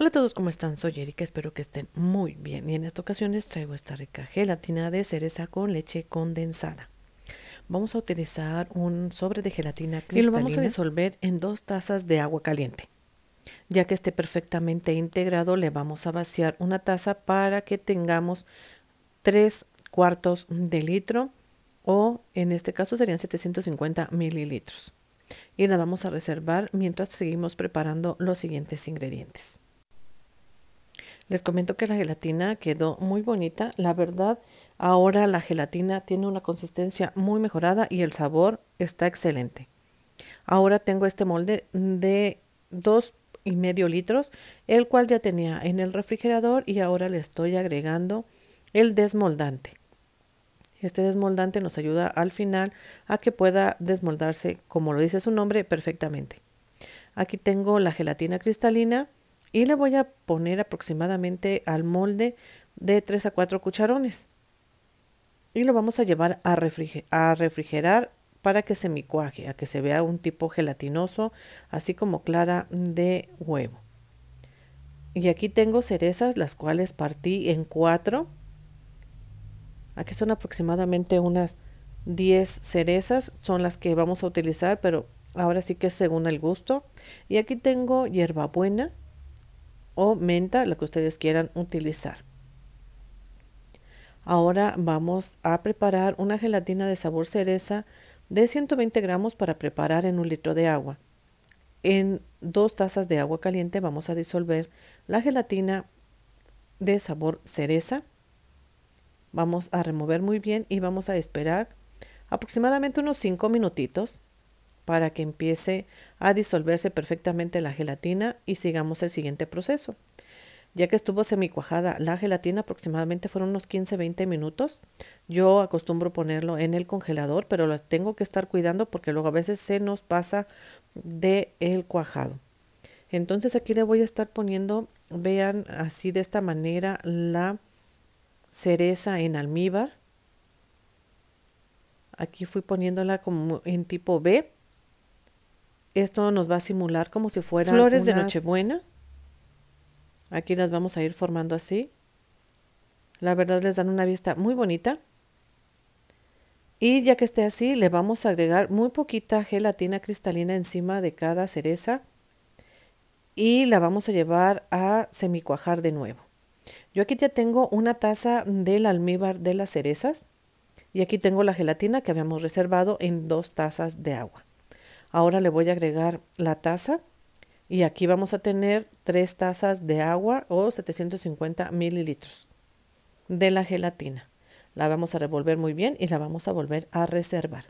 Hola a todos, ¿cómo están? Soy Erika, espero que estén muy bien y en esta ocasión les traigo esta rica gelatina de cereza con leche condensada. Vamos a utilizar un sobre de gelatina cristalina y lo vamos a disolver en dos tazas de agua caliente. Ya que esté perfectamente integrado, le vamos a vaciar una taza para que tengamos 3 cuartos de litro o en este caso serían 750 mililitros. Y la vamos a reservar mientras seguimos preparando los siguientes ingredientes. Les comento que la gelatina quedó muy bonita. La verdad, ahora la gelatina tiene una consistencia muy mejorada y el sabor está excelente. Ahora tengo este molde de dos y medio litros, el cual ya tenía en el refrigerador y ahora le estoy agregando el desmoldante. Este desmoldante nos ayuda al final a que pueda desmoldarse, como lo dice su nombre, perfectamente. Aquí tengo la gelatina cristalina y le voy a poner aproximadamente al molde de 3 a 4 cucharones. Y lo vamos a llevar a, a refrigerar para que se micuaje, a que se vea un tipo gelatinoso, así como clara de huevo. Y aquí tengo cerezas, las cuales partí en cuatro. Aquí son aproximadamente unas 10 cerezas, son las que vamos a utilizar, pero ahora sí que es según el gusto. Y aquí tengo hierbabuena, o menta, lo que ustedes quieran utilizar. Ahora vamos a preparar una gelatina de sabor cereza de 120 gramos para preparar en un litro de agua. En dos tazas de agua caliente vamos a disolver la gelatina de sabor cereza. Vamos a remover muy bien y vamos a esperar aproximadamente unos 5 minutitos para que empiece a disolverse perfectamente la gelatina y sigamos el siguiente proceso. Ya que estuvo semicuajada la gelatina, aproximadamente fueron unos 15-20 minutos. Yo acostumbro ponerlo en el congelador, pero lo tengo que estar cuidando porque luego a veces se nos pasa de el cuajado. Entonces aquí le voy a estar poniendo, vean así de esta manera, la cereza en almíbar. Aquí fui poniéndola como en tipo B esto nos va a simular como si fueran flores de Nochebuena. Aquí las vamos a ir formando así. La verdad les dan una vista muy bonita. Y ya que esté así, le vamos a agregar muy poquita gelatina cristalina encima de cada cereza y la vamos a llevar a semicuajar de nuevo. Yo aquí ya tengo una taza del almíbar de las cerezas y aquí tengo la gelatina que habíamos reservado en dos tazas de agua. Ahora le voy a agregar la taza y aquí vamos a tener tres tazas de agua o 750 mililitros de la gelatina. La vamos a revolver muy bien y la vamos a volver a reservar.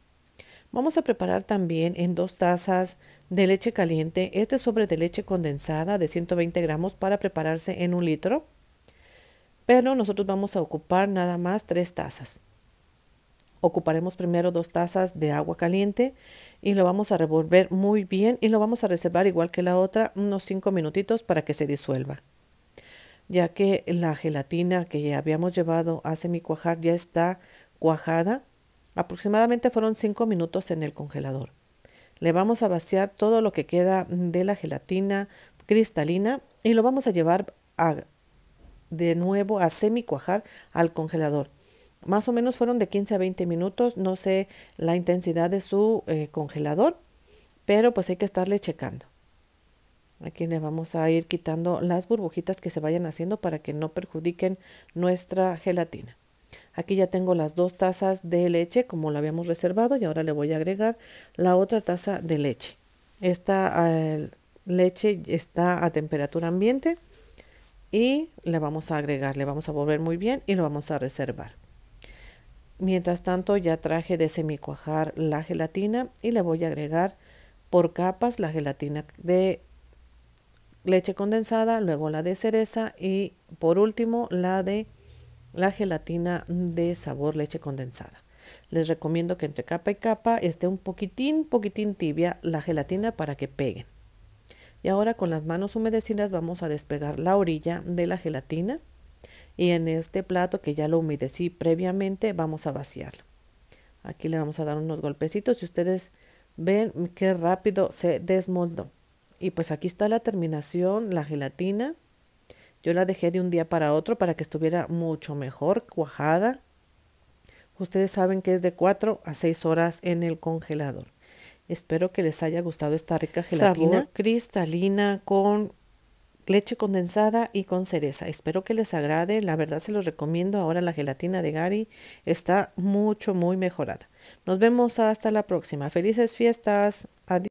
Vamos a preparar también en dos tazas de leche caliente este sobre de leche condensada de 120 gramos para prepararse en un litro. Pero nosotros vamos a ocupar nada más tres tazas. Ocuparemos primero dos tazas de agua caliente y lo vamos a revolver muy bien y lo vamos a reservar igual que la otra unos 5 minutitos para que se disuelva. Ya que la gelatina que habíamos llevado a semi cuajar ya está cuajada, aproximadamente fueron cinco minutos en el congelador. Le vamos a vaciar todo lo que queda de la gelatina cristalina y lo vamos a llevar de nuevo a semi cuajar al congelador más o menos fueron de 15 a 20 minutos, no sé la intensidad de su eh, congelador, pero pues hay que estarle checando. Aquí le vamos a ir quitando las burbujitas que se vayan haciendo para que no perjudiquen nuestra gelatina. Aquí ya tengo las dos tazas de leche como la habíamos reservado y ahora le voy a agregar la otra taza de leche. Esta eh, leche está a temperatura ambiente y le vamos a agregar, le vamos a volver muy bien y lo vamos a reservar. Mientras tanto ya traje de semicuajar la gelatina y le voy a agregar por capas la gelatina de leche condensada, luego la de cereza y por último la de la gelatina de sabor leche condensada. Les recomiendo que entre capa y capa esté un poquitín, poquitín tibia la gelatina para que peguen. Y ahora con las manos humedecidas vamos a despegar la orilla de la gelatina. Y en este plato que ya lo humedecí previamente vamos a vaciarlo. Aquí le vamos a dar unos golpecitos y ustedes ven qué rápido se desmoldó. Y pues aquí está la terminación, la gelatina. Yo la dejé de un día para otro para que estuviera mucho mejor cuajada. Ustedes saben que es de 4 a 6 horas en el congelador. Espero que les haya gustado esta rica gelatina cristalina con leche condensada y con cereza. Espero que les agrade, la verdad se los recomiendo. Ahora la gelatina de Gary está mucho, muy mejorada. Nos vemos hasta la próxima. Felices fiestas. Adiós.